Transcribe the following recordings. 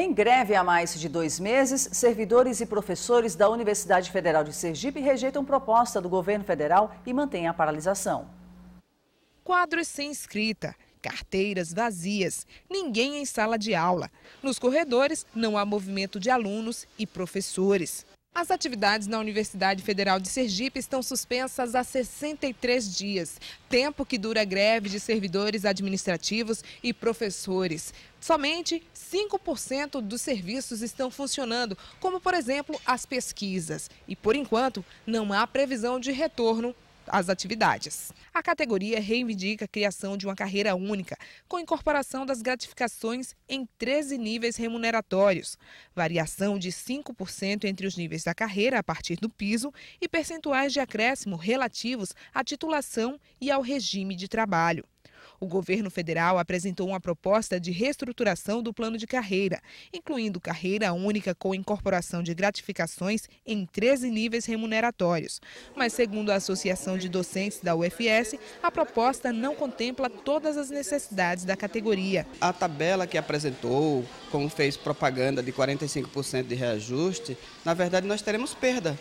Em greve há mais de dois meses, servidores e professores da Universidade Federal de Sergipe rejeitam proposta do governo federal e mantêm a paralisação. Quadros sem escrita, carteiras vazias, ninguém em sala de aula. Nos corredores não há movimento de alunos e professores. As atividades na Universidade Federal de Sergipe estão suspensas há 63 dias, tempo que dura a greve de servidores administrativos e professores. Somente 5% dos serviços estão funcionando, como, por exemplo, as pesquisas. E, por enquanto, não há previsão de retorno as atividades. A categoria reivindica a criação de uma carreira única, com incorporação das gratificações em 13 níveis remuneratórios, variação de 5% entre os níveis da carreira a partir do piso e percentuais de acréscimo relativos à titulação e ao regime de trabalho. O governo federal apresentou uma proposta de reestruturação do plano de carreira, incluindo carreira única com incorporação de gratificações em 13 níveis remuneratórios. Mas, segundo a Associação de Docentes da UFS, a proposta não contempla todas as necessidades da categoria. A tabela que apresentou, como fez propaganda de 45% de reajuste, na verdade nós teremos perda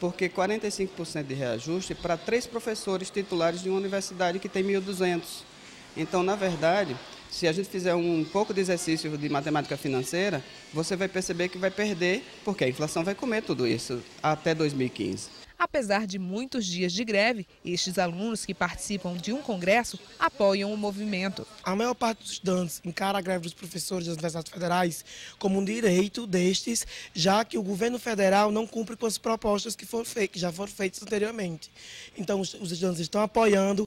porque 45% de reajuste para três professores titulares de uma universidade que tem 1.200. Então, na verdade, se a gente fizer um pouco de exercício de matemática financeira, você vai perceber que vai perder, porque a inflação vai comer tudo isso até 2015. Apesar de muitos dias de greve, estes alunos que participam de um congresso apoiam o movimento. A maior parte dos estudantes encara a greve dos professores das universidades federais como um direito destes, já que o governo federal não cumpre com as propostas que, foram feitas, que já foram feitas anteriormente. Então, os estudantes estão apoiando.